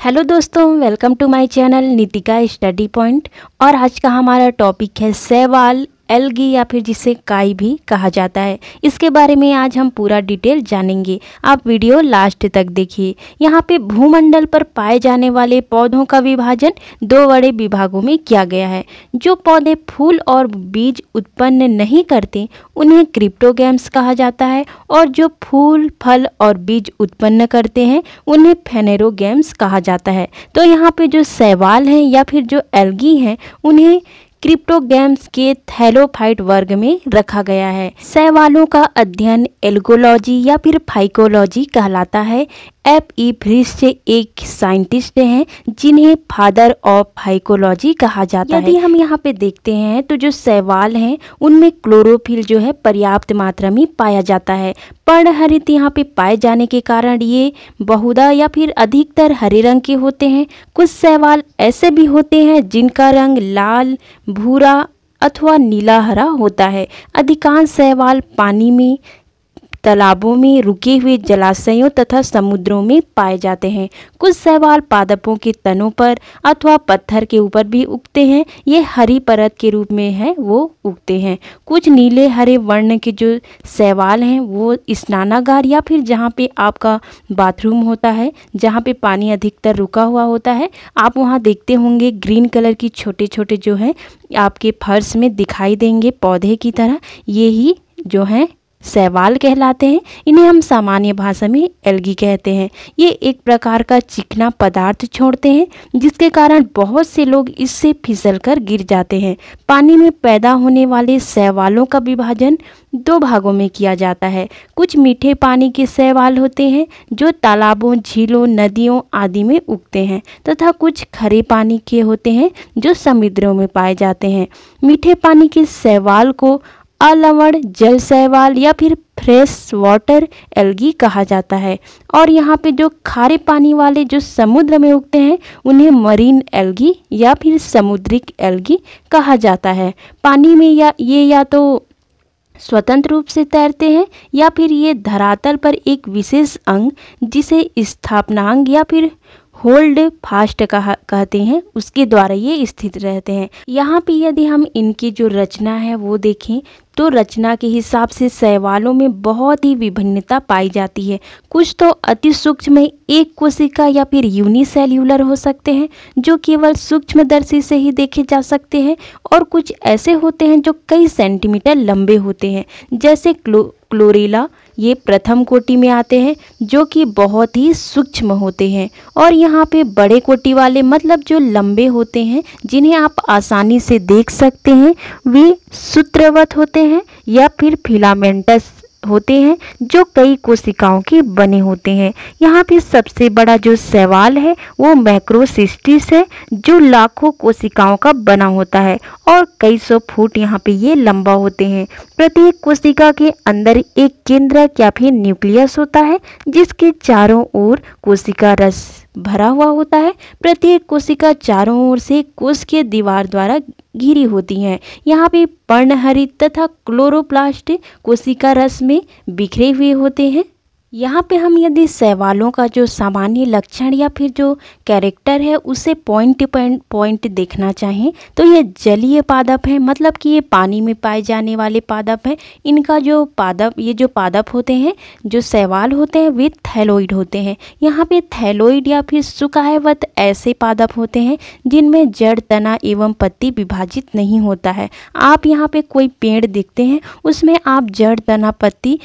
hello दोस्तों welcome to my channel Nitika study point और आज का हमारा टॉपिक है सेवाल एलगी या फिर जिसे काई भी कहा जाता है इसके बारे में आज हम पूरा डिटेल जानेंगे आप वीडियो लास्ट तक देखिए यहाँ पे भूमंडल पर पाए जाने वाले पौधों का विभाजन दो बड़े विभागों में किया गया है जो पौधे फूल और बीज उत्पन्न नहीं करते उन्हें क्रिप्टोगेम्स कहा जाता है और जो फूल फल और बीज उत्पन्न करते हैं उन्हें फेनेरोगेम्स कहा जाता है तो यहाँ पर जो सहवाल हैं या फिर जो एलगी हैं उन्हें क्रिप्टो गेम्स के थैलोफाइट वर्ग में रखा गया है सहवालों का अध्ययन एल्गोलॉजी या फिर फाइकोलॉजी कहलाता है एप ई फ्रिज से एक साइंटिस्ट हैं जिन्हें फादर ऑफ हाइकोलॉजी कहा जाता यदि है यदि हम यहाँ पे देखते हैं तो जो सवाल हैं उनमें क्लोरोफिल जो है पर्याप्त मात्रा में पाया जाता है हरित यहाँ पे पाए जाने के कारण ये बहुधा या फिर अधिकतर हरे रंग के होते हैं कुछ सवाल ऐसे भी होते हैं जिनका रंग लाल भूरा अथवा नीला हरा होता है अधिकांश सहवाल पानी में तालाबों में रुके हुए जलाशयों तथा समुद्रों में पाए जाते हैं कुछ सहवाल पादपों के तनों पर अथवा पत्थर के ऊपर भी उगते हैं ये हरी परत के रूप में है वो उगते हैं कुछ नीले हरे वर्ण के जो सहवाल हैं वो स्नानागार या फिर जहाँ पे आपका बाथरूम होता है जहाँ पे पानी अधिकतर रुका हुआ होता है आप वहाँ देखते होंगे ग्रीन कलर की छोटे छोटे जो हैं आपके फर्श में दिखाई देंगे पौधे की तरह ये ही जो हैं सैवाल कहलाते हैं इन्हें हम सामान्य भाषा में एल्गी कहते हैं ये एक प्रकार का चिकना पदार्थ छोड़ते हैं जिसके कारण बहुत से लोग इससे फिसल कर गिर जाते हैं पानी में पैदा होने वाले सैवालों का विभाजन दो भागों में किया जाता है कुछ मीठे पानी के सवाल होते हैं जो तालाबों झीलों नदियों आदि में उगते हैं तथा कुछ खरे पानी के होते हैं जो समुद्रों में पाए जाते हैं मीठे पानी के सवाल को अलवण जल सहवाल या फिर फ्रेश वाटर एल्गी कहा जाता है और यहाँ पे जो खारे पानी वाले जो समुद्र में उगते हैं उन्हें मरीन एल्गी या फिर समुद्रिक एल्गी कहा जाता है पानी में या ये या तो स्वतंत्र रूप से तैरते हैं या फिर ये धरातल पर एक विशेष अंग जिसे स्थापनांग या फिर होल्ड फास्ट कहा कहते हैं उसके द्वारा ये स्थित रहते हैं यहाँ पे यदि हम इनकी जो रचना है वो देखें तो रचना के हिसाब से शैवालों में बहुत ही विभिन्नता पाई जाती है कुछ तो अति सूक्ष्म में एक कोशिका या फिर यूनिसेल्यूलर हो सकते हैं जो केवल सूक्ष्मदर्शी से ही देखे जा सकते हैं और कुछ ऐसे होते हैं जो कई सेंटीमीटर लंबे होते हैं जैसे क्लो क्लोरेला ये प्रथम कोटि में आते हैं जो कि बहुत ही सूक्ष्म होते हैं और यहाँ पे बड़े कोटि वाले मतलब जो लंबे होते हैं जिन्हें आप आसानी से देख सकते हैं वे सूत्रवत होते हैं या फिर फिलामेंटस होते हैं जो कई कोशिकाओं के बने होते हैं यहाँ पे सबसे बड़ा जो सवाल है वो मैक्रोसिस्टिस है जो लाखों कोशिकाओं का बना होता है और कई सौ फुट यहाँ पे ये लंबा होते हैं प्रत्येक कोशिका के अंदर एक केंद्र या फिर न्यूक्लियस होता है जिसके चारों ओर कोशिका रस भरा हुआ होता है प्रत्येक कोशिका चारों ओर से कोश के दीवार द्वारा घिरी होती हैं यहाँ पे पर्णहरित तथा क्लोरोप्लास्ट कोशिका रस में बिखरे हुए होते हैं यहाँ पे हम यदि सहवालों का जो सामान्य लक्षण या फिर जो कैरेक्टर है उसे पॉइंट पॉइंट देखना चाहें तो ये जलीय पादप है मतलब कि ये पानी में पाए जाने वाले पादप हैं इनका जो पादप ये जो पादप होते हैं जो सहवाल होते हैं वे थैलोइड होते हैं यहाँ पे थैलोइड या फिर सुकायवत ऐसे पादप होते हैं जिनमें जड़ तना एवं पत्ती विभाजित नहीं होता है आप यहाँ पे कोई पेड़ देखते हैं उसमें आप जड़ तना पत्ती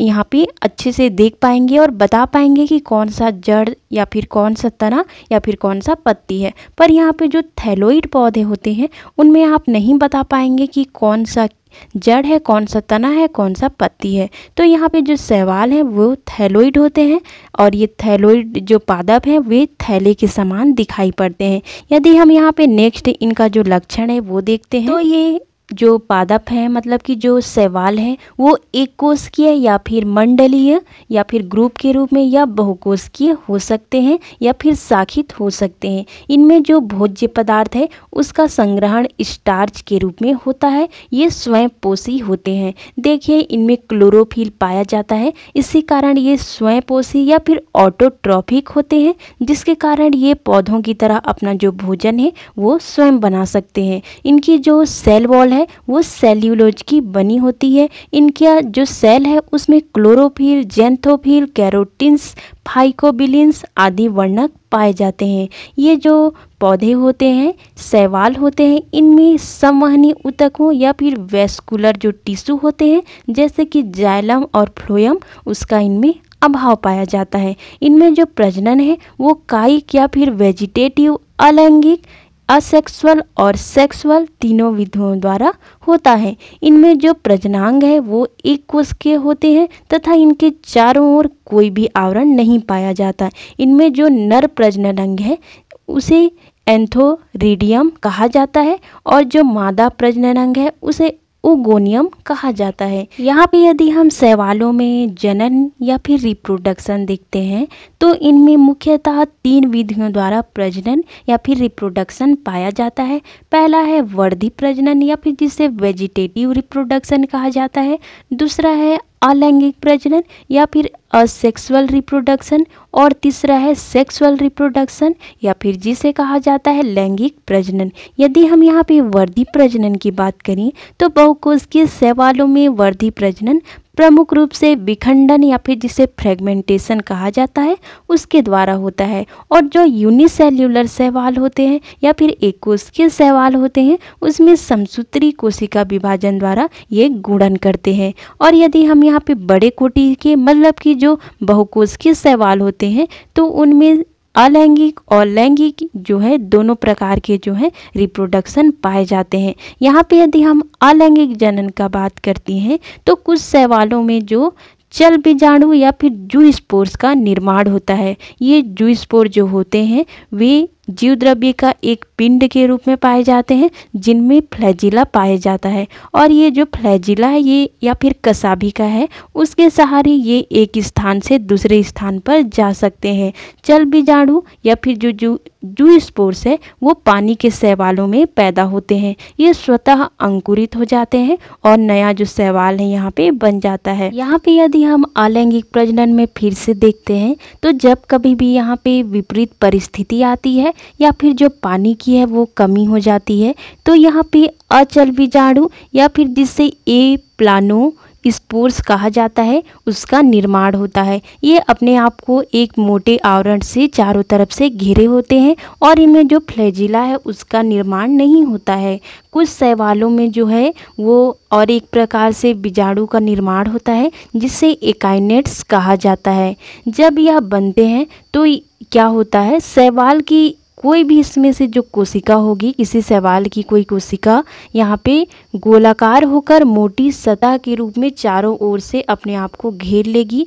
यहाँ पे अच्छे से देख पाएंगे और बता पाएंगे कि कौन सा जड़ या फिर कौन सा तना या फिर कौन सा पत्ती है पर यहाँ पे जो थैलोइड पौधे होते हैं उनमें आप नहीं बता पाएंगे कि कौन सा जड़ है कौन सा तना है कौन सा पत्ती है तो यहाँ पे जो सवाल है वो थैलोइड होते हैं और ये थैलोइड जो पादप हैं वे थैले के समान दिखाई पड़ते हैं यदि हम यहाँ पे नेक्स्ट इनका जो लक्षण है वो देखते हैं तो ये जो पादप है मतलब कि जो सवाल है वो एक कोशिकीय या फिर मंडलीय या फिर ग्रुप के रूप में या बहुकोशिकीय हो सकते हैं या फिर शाखित हो सकते हैं इनमें जो भोज्य पदार्थ है उसका संग्रहण स्टार्च के रूप में होता है ये स्वयं पोषी होते हैं देखिए इनमें क्लोरोफिल पाया जाता है इसी कारण ये स्वयं पोषी या फिर ऑटोट्रॉफिक होते हैं जिसके कारण ये पौधों की तरह अपना जो भोजन है वो स्वयं बना सकते हैं इनकी जो सेल वॉल है है वो सेल्यूलोज की बनी होती है इनका जो सेल है उसमें क्लोरोफिल जेंथोफिल कैरोटिन्स फाइकोबिलिन्स आदि वर्णक पाए जाते हैं ये जो पौधे होते हैं शैवाल होते हैं इनमें संवहनी ऊतकों या फिर वेस्कुलर जो टिश्यू होते हैं जैसे कि जाइलम और फ्लोयम उसका इनमें अभाव पाया जाता है इनमें जो प्रजनन है वो कायिक या फिर वेजिटेटिव अलैंगिक असेक्सुअल और सेक्सुअल तीनों विधियों द्वारा होता है इनमें जो प्रजनांग है वो एक कोश के होते हैं तथा इनके चारों ओर कोई भी आवरण नहीं पाया जाता इनमें जो नर प्रजनन अंग है उसे एंथोरिडियम कहा जाता है और जो मादा प्रजनन अंग है उसे ओगोनियम कहा जाता है यहाँ पे यदि हम सवालों में जनन या फिर रिप्रोडक्शन देखते हैं तो इनमें मुख्यतः तीन विधियों द्वारा प्रजनन या फिर रिप्रोडक्शन पाया जाता है पहला है वर्धी प्रजनन या फिर जिसे वेजिटेटिव रिप्रोडक्शन कहा जाता है दूसरा है अलैंगिक प्रजनन या फिर असेक्सुअल रिप्रोडक्शन और तीसरा है सेक्सुअल रिप्रोडक्शन या फिर जिसे कहा जाता है लैंगिक प्रजनन यदि हम यहाँ पे वर्धी प्रजनन की बात करें तो बहुकोश के सवालों में वर्धी प्रजनन प्रमुख रूप से विखंडन या फिर जिसे फ्रेगमेंटेशन कहा जाता है उसके द्वारा होता है और जो यूनिसेल्यूलर सहवाल होते हैं या फिर एक के सहवाल होते हैं उसमें समसूत्री कोशिका विभाजन द्वारा ये गुणन करते हैं और यदि हम यहाँ पे बड़े कोटि के मतलब कि जो के सहवाल होते हैं तो उनमें अलैंगिक और लैंगिक जो है दोनों प्रकार के जो है रिप्रोडक्शन पाए जाते हैं यहाँ पे यदि हम अलैंगिक जनन का बात करते हैं तो कुछ सवालों में जो चल बीजाणु या फिर जू स्पोर्स का निर्माण होता है ये जू स्पोर जो होते हैं वे जीव द्रव्य का एक पिंड के रूप में पाए जाते हैं जिनमें फ्लैजिला पाया जाता है और ये जो फ्लैजिला है ये या फिर कसाभी का है उसके सहारे ये एक स्थान से दूसरे स्थान पर जा सकते हैं चल बीजाणु या फिर जो जो जो स्पोर्स है वो पानी के सवालों में पैदा होते हैं ये स्वतः अंकुरित हो जाते हैं और नया जो सवाल है यहाँ पे बन जाता है यहाँ पे यदि हम अलैंगिक प्रजनन में फिर से देखते हैं तो जब कभी भी यहाँ पे विपरीत परिस्थिति आती है या फिर जो पानी की है वो कमी हो जाती है तो यहाँ पे अचल बीजाणु या फिर जिससे ए प्लानो स्पोर्स कहा जाता है उसका निर्माण होता है ये अपने आप को एक मोटे आवरण से चारों तरफ से घिरे होते हैं और इनमें जो फ्लैजिला है उसका निर्माण नहीं होता है कुछ सैवालों में जो है वो और एक प्रकार से बीजाणु का निर्माण होता है जिसे एकाइनेट्स कहा जाता है जब यह बनते हैं तो क्या होता है सैवाल की कोई भी इसमें से जो कोशिका होगी किसी सवाल की कोई कोशिका यहाँ पे गोलाकार होकर मोटी सतह के रूप में चारों ओर से अपने आप को घेर लेगी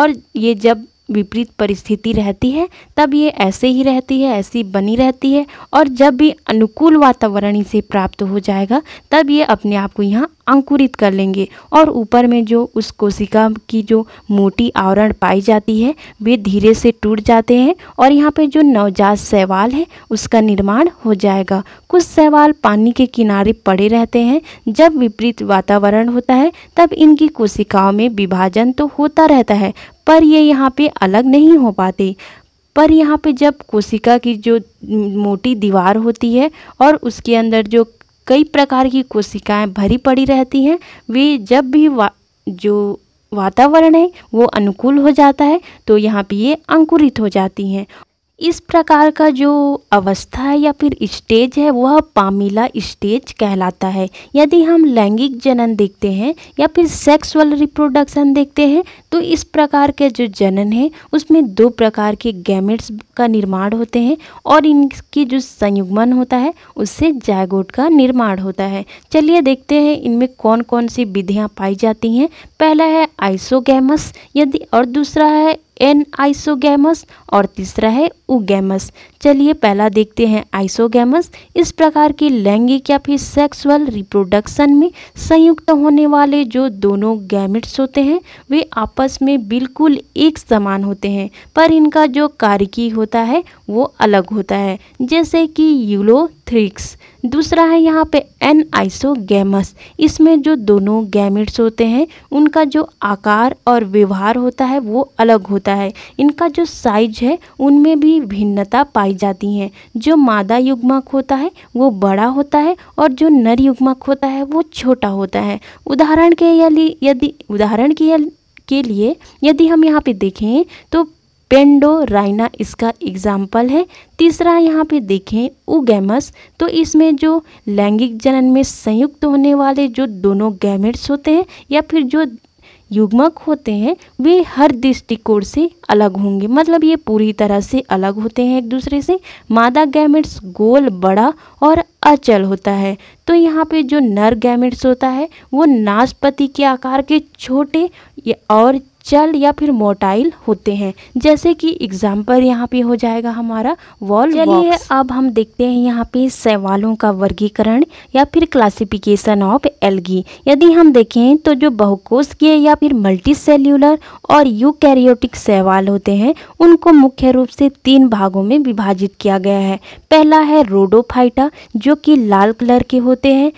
और ये जब विपरीत परिस्थिति रहती है तब ये ऐसे ही रहती है ऐसी बनी रहती है और जब भी अनुकूल वातावरण इसे प्राप्त हो जाएगा तब ये अपने आप को यहाँ अंकुरित कर लेंगे और ऊपर में जो उस कोशिका की जो मोटी आवरण पाई जाती है वे धीरे से टूट जाते हैं और यहाँ पे जो नवजात सहवाल है उसका निर्माण हो जाएगा कुछ सहवाल पानी के किनारे पड़े रहते हैं जब विपरीत वातावरण होता है तब इनकी कोशिकाओं में विभाजन तो होता रहता है पर ये यहाँ पे अलग नहीं हो पाते पर यहाँ पे जब कोशिका की जो मोटी दीवार होती है और उसके अंदर जो कई प्रकार की कोशिकाएं भरी पड़ी रहती हैं वे जब भी वा, जो वातावरण है वो अनुकूल हो जाता है तो यहाँ पे ये अंकुरित हो जाती हैं इस प्रकार का जो अवस्था है या फिर स्टेज है वह पामिला स्टेज कहलाता है यदि हम लैंगिक जनन देखते हैं या फिर सेक्सुअल रिप्रोडक्शन देखते हैं तो इस प्रकार के जो जनन है उसमें दो प्रकार के गैमेट्स का निर्माण होते हैं और इनके जो संयुग्मन होता है उससे जायगोट का निर्माण होता है चलिए देखते हैं इनमें कौन कौन सी विधियाँ पाई जाती हैं पहला है आइसोगैमस यदि और दूसरा है एन आइसोगैमस और तीसरा है उगैमस चलिए पहला देखते हैं आइसोगेमस इस प्रकार के लैंगिक या फिर सेक्सुअल रिप्रोडक्शन में संयुक्त होने वाले जो दोनों गैमिट्स होते हैं वे आपस में बिल्कुल एक समान होते हैं पर इनका जो कार्यकी होता है वो अलग होता है जैसे कि यूलोथ्रिक्स दूसरा है यहाँ पे एन आइसोगेमस इसमें जो दोनों गैमिट्स होते हैं उनका जो आकार और व्यवहार होता है वो अलग होता है इनका जो साइज है उनमें भी भिन्नता पाई जाती हैं जो मादा युग्मक होता है वो बड़ा होता है और जो नर युग्मक होता है वो छोटा होता है उदाहरण के यदि उदाहरण के के लिए यदि हम यहाँ पे देखें तो पेंडोराइना इसका एग्जाम्पल है तीसरा यहाँ पे देखें उगैमस तो इसमें जो लैंगिक जनन में संयुक्त होने वाले जो दोनों गैमेट्स होते हैं या फिर जो युग्मक होते हैं वे हर दृष्टिकोण से अलग होंगे मतलब ये पूरी तरह से अलग होते हैं एक दूसरे से मादा गैमेट्स गोल बड़ा और अचल होता है तो यहाँ पे जो नर गैमेट्स होता है वो नाशपति के आकार के छोटे और चल या फिर मोटाइल होते हैं जैसे कि एग्जाम्पल यहाँ पे हो जाएगा हमारा वॉल चलिए अब हम देखते हैं यहाँ पे सवालों का वर्गीकरण या फिर क्लासिफिकेशन ऑफ एलगी यदि हम देखें तो जो बहुकोशीय या फिर मल्टी सेल्यूलर और यूकैरियोटिक सवाल होते हैं उनको मुख्य रूप से तीन भागों में विभाजित किया गया है पहला है रोडोफाइटा जो कि लाल कलर के होते हैं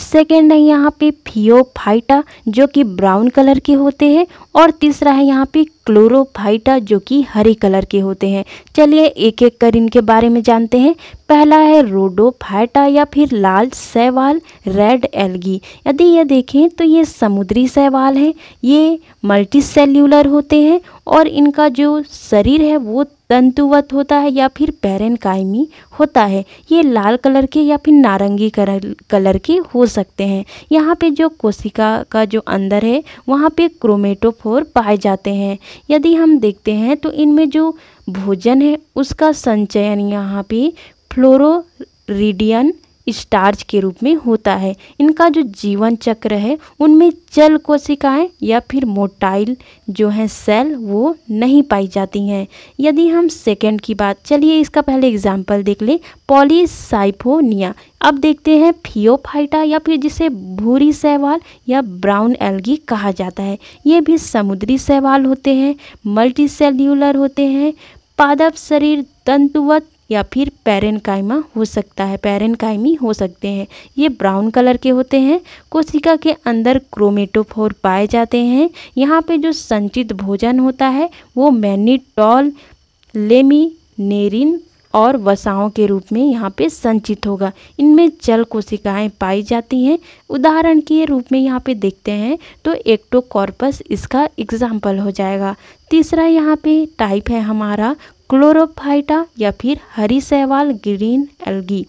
सेकेंड है यहाँ पे फियोफाइटा जो कि ब्राउन कलर के होते हैं और तीसरा है यहाँ पे क्लोरोफाइटा जो कि हरे कलर के होते हैं चलिए एक एक कर इनके बारे में जानते हैं पहला है रोडोफाइटा या फिर लाल सहवाल रेड एल्गी यदि ये देखें तो ये समुद्री सहवाल है ये मल्टी सेल्यूलर होते हैं और इनका जो शरीर है वो तंतुवत होता है या फिर पैरन कायमी होता है ये लाल कलर के या फिर नारंगी कलर कलर के हो सकते हैं यहाँ पे जो कोशिका का जो अंदर है वहाँ पे क्रोमेटोफोर पाए जाते हैं यदि हम देखते हैं तो इनमें जो भोजन है उसका संचयन यहाँ पे फ्लोरोरिडियन स्टार्च के रूप में होता है इनका जो जीवन चक्र है उनमें जल कोशिकाएं या फिर मोटाइल जो है सेल वो नहीं पाई जाती हैं यदि हम सेकेंड की बात चलिए इसका पहले एग्जाम्पल देख लें पॉलीसाइफोनिया अब देखते हैं फियोफाइटा या फिर जिसे भूरी सहवाल या ब्राउन एल्गी कहा जाता है ये भी समुद्री सहवाल होते हैं मल्टी सेल्यूलर होते हैं पादप शरीर तंतुवत या फिर पैरनकाइमा हो सकता है पैरनकाइमी हो सकते हैं ये ब्राउन कलर के होते हैं कोशिका के अंदर क्रोमेटोफोर पाए जाते हैं यहाँ पे जो संचित भोजन होता है वो मैनीटॉल नेरिन और वसाओं के रूप में यहाँ पे संचित होगा इनमें जल कोशिकाएँ पाई जाती हैं उदाहरण के रूप में यहाँ पे देखते हैं तो एक्टोकॉर्पस इसका एग्जाम्पल हो जाएगा तीसरा यहाँ पे टाइप है हमारा क्लोरोफाइटा या फिर हरी सहवाल ग्रीन एल्गी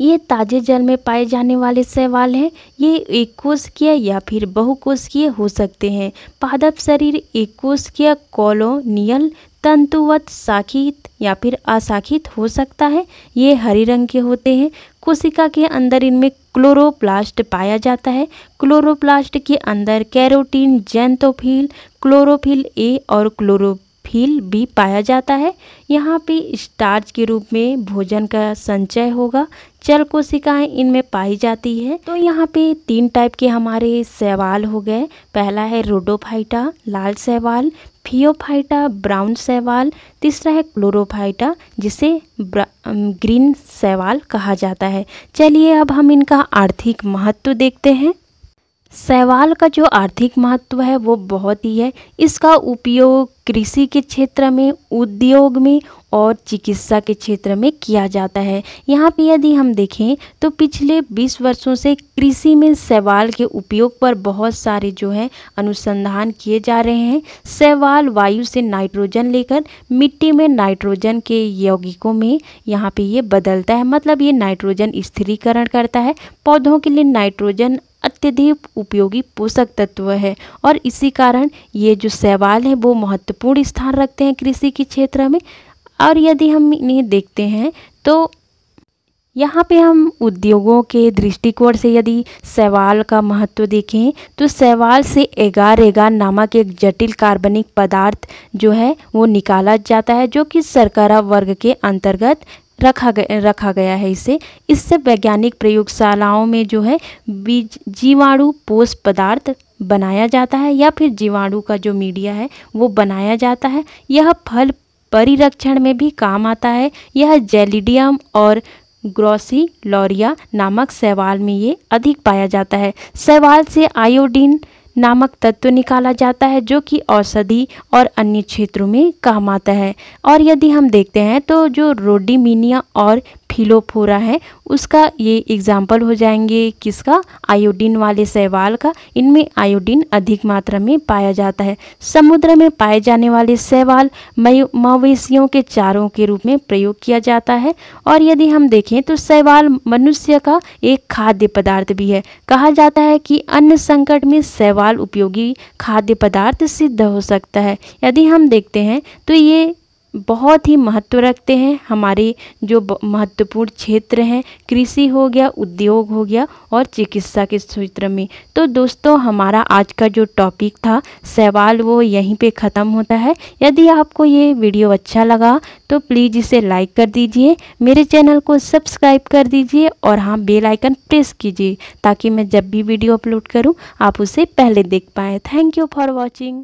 ये ताजे जल में पाए जाने वाले सहवाल हैं ये एक कोशिकीय या फिर बहुकोशिकीय हो सकते हैं पादप शरीर एक कोशकीय कॉलोनियल तंतुवत शाखित या फिर अशाखित हो सकता है ये हरे रंग के होते हैं कोशिका के अंदर इनमें क्लोरोप्लास्ट पाया जाता है क्लोरोप्लास्ट के अंदर कैरोटीन जेंथोफिल क्लोरोफिल ए और क्लोरो फील भी पाया जाता है यहाँ पे स्टार्च के रूप में भोजन का संचय होगा चल कोशिकाएँ इनमें पाई जाती है तो यहाँ पे तीन टाइप के हमारे सवाल हो गए पहला है रोडोफाइटा लाल सवाल फियोफाइटा ब्राउन सवाल तीसरा है क्लोरोफाइटा जिसे ग्रीन सवाल कहा जाता है चलिए अब हम इनका आर्थिक महत्व देखते हैं शैवाल का जो आर्थिक महत्व है वो बहुत ही है इसका उपयोग कृषि के क्षेत्र में उद्योग में और चिकित्सा के क्षेत्र में किया जाता है यहाँ पे यदि हम देखें तो पिछले 20 वर्षों से कृषि में शैवाल के उपयोग पर बहुत सारे जो है अनुसंधान किए जा रहे हैं शैवाल वायु से नाइट्रोजन लेकर मिट्टी में नाइट्रोजन के यौगिकों में यहाँ पे ये बदलता है मतलब ये नाइट्रोजन स्थिरीकरण करता है पौधों के लिए नाइट्रोजन अत्यधिक उपयोगी पोषक तत्व है और इसी कारण ये जो सवाल हैं वो महत्वपूर्ण स्थान रखते हैं कृषि के क्षेत्र में और यदि हम इन्हें देखते हैं तो यहाँ पे हम उद्योगों के दृष्टिकोण से यदि सवाल का महत्व देखें तो सवाल से एगार एगार नामक एक जटिल कार्बनिक पदार्थ जो है वो निकाला जाता है जो कि सरकारा वर्ग के अंतर्गत रखा गया रखा गया है इसे इससे वैज्ञानिक प्रयोगशालाओं में जो है बीज जीवाणु पोष पदार्थ बनाया जाता है या फिर जीवाणु का जो मीडिया है वो बनाया जाता है यह फल परिरक्षण में भी काम आता है यह जेलिडियम और ग्रोसी लॉरिया नामक शैवाल में ये अधिक पाया जाता है शैवाल से आयोडीन नामक तत्व निकाला जाता है जो कि औषधि और अन्य क्षेत्रों में काम आता है और यदि हम देखते हैं तो जो रोडीमिनिया और हो रहा है उसका ये एग्जाम्पल हो जाएंगे किसका आयोडीन वाले शैवाल का इनमें आयोडीन अधिक मात्रा में पाया जाता है समुद्र में पाए जाने वाले शैवाल मवेशियों के चारों के रूप में प्रयोग किया जाता है और यदि हम देखें तो शैवाल मनुष्य का एक खाद्य पदार्थ भी है कहा जाता है कि अन्य संकट में शैवाल उपयोगी खाद्य पदार्थ सिद्ध हो सकता है यदि हम देखते हैं तो ये बहुत ही महत्व रखते हैं हमारे जो महत्वपूर्ण क्षेत्र हैं कृषि हो गया उद्योग हो गया और चिकित्सा के क्षेत्र में तो दोस्तों हमारा आज का जो टॉपिक था सवाल वो यहीं पे ख़त्म होता है यदि आपको ये वीडियो अच्छा लगा तो प्लीज़ इसे लाइक कर दीजिए मेरे चैनल को सब्सक्राइब कर दीजिए और हाँ बेलाइकन प्रेस कीजिए ताकि मैं जब भी वीडियो अपलोड करूँ आप उसे पहले देख पाएँ थैंक यू फॉर वॉचिंग